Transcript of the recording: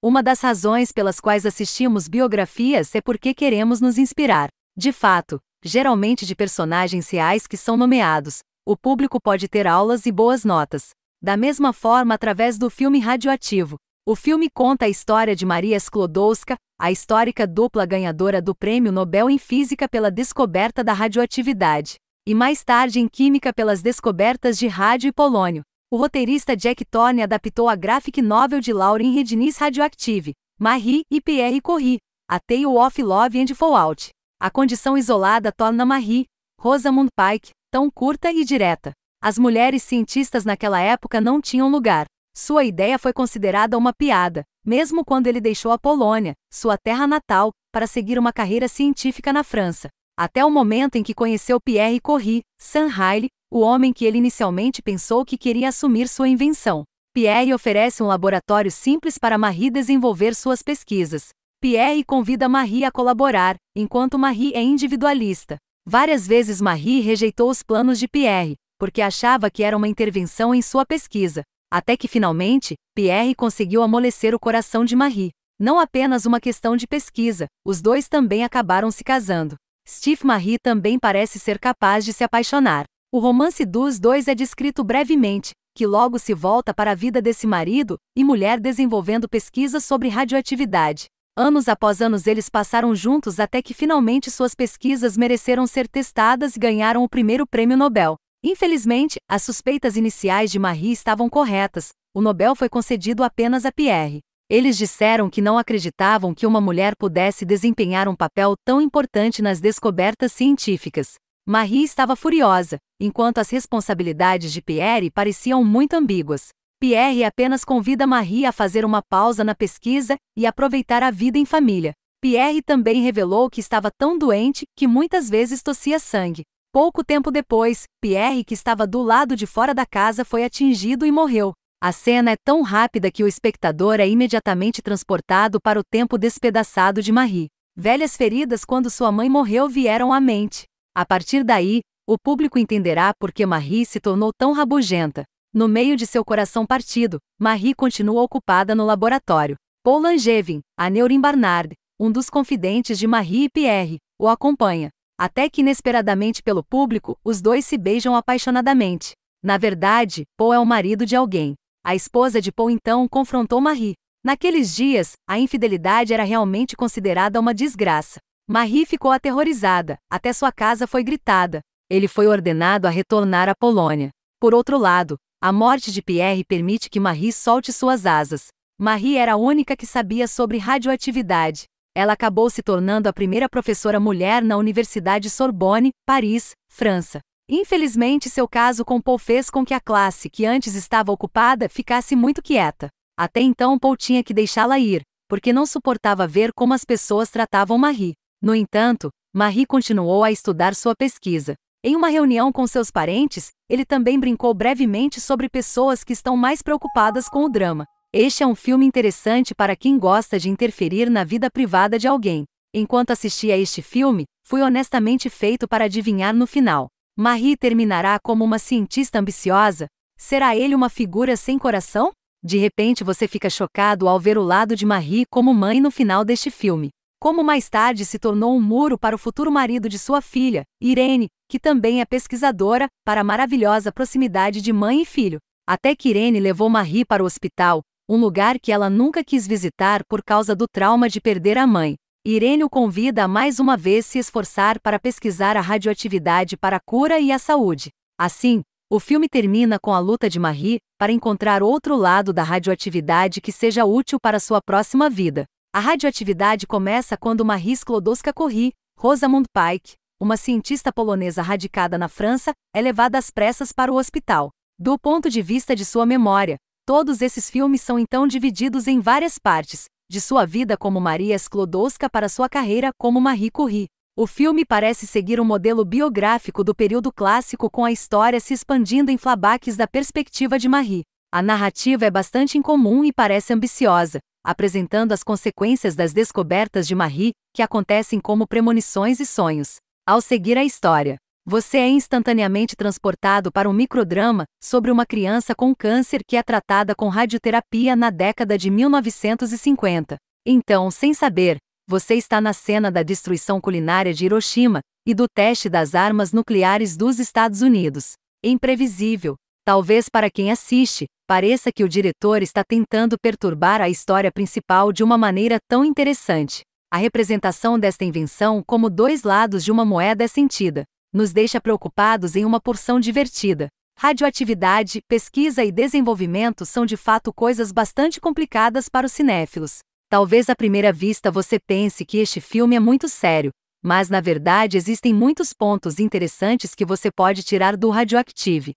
Uma das razões pelas quais assistimos biografias é porque queremos nos inspirar. De fato, geralmente de personagens reais que são nomeados, o público pode ter aulas e boas notas. Da mesma forma, através do filme Radioativo. O filme conta a história de Maria Sklodowska, a histórica dupla ganhadora do Prêmio Nobel em Física pela descoberta da radioatividade, e mais tarde em Química pelas descobertas de rádio e polônio. O roteirista Jack Thorne adaptou a graphic novel de Lauren Rednis Radioactive, Marie e Pierre Corrie, A Tale of Love and Fallout. A condição isolada torna Marie, Rosamund Pike, tão curta e direta. As mulheres cientistas naquela época não tinham lugar. Sua ideia foi considerada uma piada, mesmo quando ele deixou a Polônia, sua terra natal, para seguir uma carreira científica na França. Até o momento em que conheceu Pierre Corrie, Sam Riley, o homem que ele inicialmente pensou que queria assumir sua invenção. Pierre oferece um laboratório simples para Marie desenvolver suas pesquisas. Pierre convida Marie a colaborar, enquanto Marie é individualista. Várias vezes Marie rejeitou os planos de Pierre, porque achava que era uma intervenção em sua pesquisa. Até que finalmente, Pierre conseguiu amolecer o coração de Marie. Não apenas uma questão de pesquisa, os dois também acabaram se casando. Steve Marie também parece ser capaz de se apaixonar. O romance dos dois é descrito brevemente, que logo se volta para a vida desse marido e mulher desenvolvendo pesquisas sobre radioatividade. Anos após anos eles passaram juntos até que finalmente suas pesquisas mereceram ser testadas e ganharam o primeiro prêmio Nobel. Infelizmente, as suspeitas iniciais de Marie estavam corretas. O Nobel foi concedido apenas a Pierre. Eles disseram que não acreditavam que uma mulher pudesse desempenhar um papel tão importante nas descobertas científicas. Marie estava furiosa, enquanto as responsabilidades de Pierre pareciam muito ambíguas. Pierre apenas convida Marie a fazer uma pausa na pesquisa e aproveitar a vida em família. Pierre também revelou que estava tão doente que muitas vezes tossia sangue. Pouco tempo depois, Pierre, que estava do lado de fora da casa, foi atingido e morreu. A cena é tão rápida que o espectador é imediatamente transportado para o tempo despedaçado de Marie. Velhas feridas quando sua mãe morreu vieram à mente. A partir daí, o público entenderá por que Marie se tornou tão rabugenta. No meio de seu coração partido, Marie continua ocupada no laboratório. Paul Langevin, a Neurin Barnard, um dos confidentes de Marie e Pierre, o acompanha. Até que inesperadamente pelo público, os dois se beijam apaixonadamente. Na verdade, Paul é o marido de alguém. A esposa de Paul então confrontou Marie. Naqueles dias, a infidelidade era realmente considerada uma desgraça. Marie ficou aterrorizada, até sua casa foi gritada. Ele foi ordenado a retornar à Polônia. Por outro lado, a morte de Pierre permite que Marie solte suas asas. Marie era a única que sabia sobre radioatividade. Ela acabou se tornando a primeira professora mulher na Universidade Sorbonne, Paris, França. Infelizmente, seu caso com Paul fez com que a classe que antes estava ocupada ficasse muito quieta. Até então, Paul tinha que deixá-la ir, porque não suportava ver como as pessoas tratavam Marie. No entanto, Marie continuou a estudar sua pesquisa. Em uma reunião com seus parentes, ele também brincou brevemente sobre pessoas que estão mais preocupadas com o drama. Este é um filme interessante para quem gosta de interferir na vida privada de alguém. Enquanto assisti a este filme, fui honestamente feito para adivinhar no final. Marie terminará como uma cientista ambiciosa? Será ele uma figura sem coração? De repente você fica chocado ao ver o lado de Marie como mãe no final deste filme como mais tarde se tornou um muro para o futuro marido de sua filha, Irene, que também é pesquisadora, para a maravilhosa proximidade de mãe e filho. Até que Irene levou Marie para o hospital, um lugar que ela nunca quis visitar por causa do trauma de perder a mãe. Irene o convida a mais uma vez se esforçar para pesquisar a radioatividade para a cura e a saúde. Assim, o filme termina com a luta de Marie para encontrar outro lado da radioatividade que seja útil para sua próxima vida. A radioatividade começa quando Marie Sklodowska Curie, Rosamund Pike, uma cientista polonesa radicada na França, é levada às pressas para o hospital. Do ponto de vista de sua memória, todos esses filmes são então divididos em várias partes, de sua vida como Maria Sklodowska para sua carreira como Marie Curie. O filme parece seguir um modelo biográfico do período clássico com a história se expandindo em flabaques da perspectiva de Marie. A narrativa é bastante incomum e parece ambiciosa, apresentando as consequências das descobertas de Marie, que acontecem como premonições e sonhos. Ao seguir a história, você é instantaneamente transportado para um microdrama sobre uma criança com câncer que é tratada com radioterapia na década de 1950. Então, sem saber, você está na cena da destruição culinária de Hiroshima e do teste das armas nucleares dos Estados Unidos. Imprevisível, Talvez para quem assiste, pareça que o diretor está tentando perturbar a história principal de uma maneira tão interessante. A representação desta invenção como dois lados de uma moeda é sentida. Nos deixa preocupados em uma porção divertida. Radioatividade, pesquisa e desenvolvimento são de fato coisas bastante complicadas para os cinéfilos. Talvez à primeira vista você pense que este filme é muito sério, mas na verdade existem muitos pontos interessantes que você pode tirar do Radioactive.